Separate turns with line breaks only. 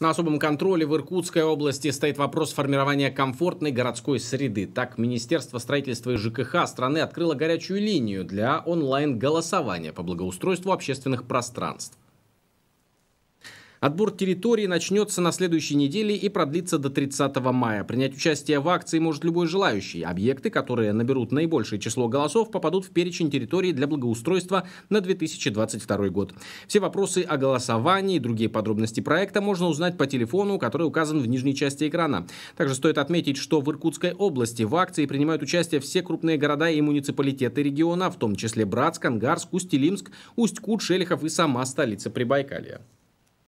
На особом контроле в Иркутской области стоит вопрос формирования комфортной городской среды. Так, Министерство строительства и ЖКХ страны открыло горячую линию для онлайн-голосования по благоустройству общественных пространств. Отбор территории начнется на следующей неделе и продлится до 30 мая. Принять участие в акции может любой желающий. Объекты, которые наберут наибольшее число голосов, попадут в перечень территории для благоустройства на 2022 год. Все вопросы о голосовании и другие подробности проекта можно узнать по телефону, который указан в нижней части экрана. Также стоит отметить, что в Иркутской области в акции принимают участие все крупные города и муниципалитеты региона, в том числе Братск, Ангарск, Усть-Илимск, Усть-Кут, Шелихов и сама столица Прибайкалия.